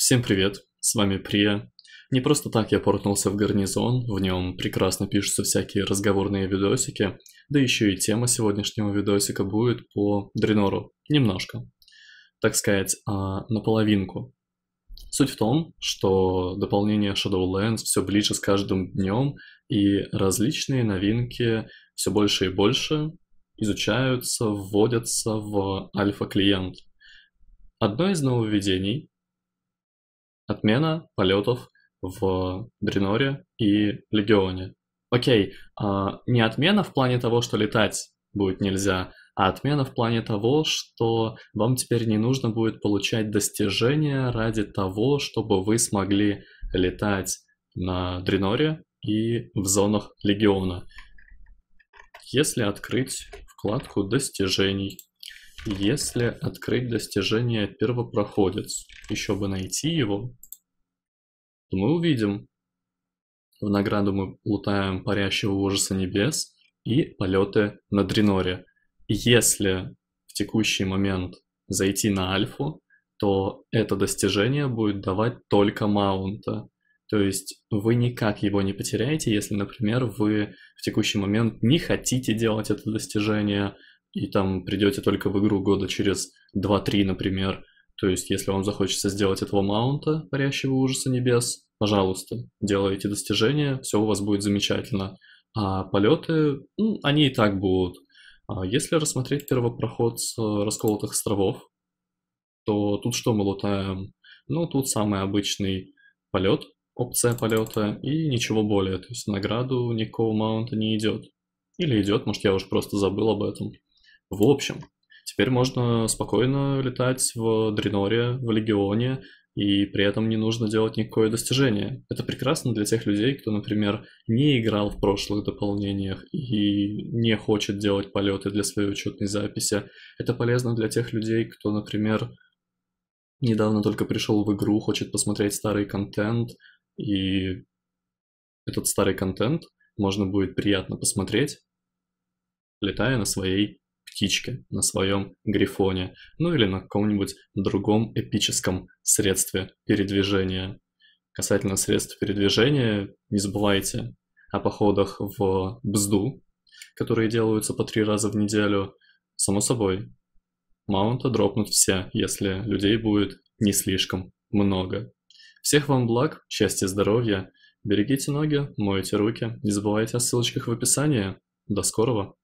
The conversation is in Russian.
Всем привет, с вами Прия. Не просто так я портнулся в гарнизон, в нем прекрасно пишутся всякие разговорные видосики, да еще и тема сегодняшнего видосика будет по Дренору, немножко, так сказать, а, наполовинку. Суть в том, что дополнение Shadowlands все ближе с каждым днем, и различные новинки все больше и больше изучаются, вводятся в альфа-клиент. Одно из нововведений отмена полетов в Дреноре и Легионе. Окей, а, не отмена в плане того, что летать будет нельзя, а отмена в плане того, что вам теперь не нужно будет получать достижения ради того, чтобы вы смогли летать на Дреноре и в зонах Легиона. Если открыть вкладку достижений, если открыть достижение первопроходец, еще бы найти его, то мы увидим. В награду мы лутаем парящего ужаса небес и полеты на Дриноре. Если в текущий момент зайти на Альфу, то это достижение будет давать только маунта. То есть вы никак его не потеряете, если, например, вы в текущий момент не хотите делать это достижение, и там придете только в игру года через 2-3, например, то есть, если вам захочется сделать этого маунта, парящего ужаса небес, пожалуйста, делайте достижения, все у вас будет замечательно. А полеты, ну, они и так будут. А если рассмотреть первопроход с э, расколотых островов, то тут что мы лутаем? Ну, тут самый обычный полет, опция полета и ничего более. То есть награду никакого маунта не идет. Или идет, может я уже просто забыл об этом. В общем, Теперь можно спокойно летать в Дреноре, в Легионе, и при этом не нужно делать никакое достижение. Это прекрасно для тех людей, кто, например, не играл в прошлых дополнениях и не хочет делать полеты для своей учетной записи. Это полезно для тех людей, кто, например, недавно только пришел в игру, хочет посмотреть старый контент, и этот старый контент можно будет приятно посмотреть, летая на своей птичке на своем грифоне, ну или на каком-нибудь другом эпическом средстве передвижения. Касательно средств передвижения, не забывайте о походах в Бзду, которые делаются по три раза в неделю. Само собой, маунта дропнут все, если людей будет не слишком много. Всех вам благ, счастья, здоровья. Берегите ноги, мойте руки, не забывайте о ссылочках в описании. До скорого!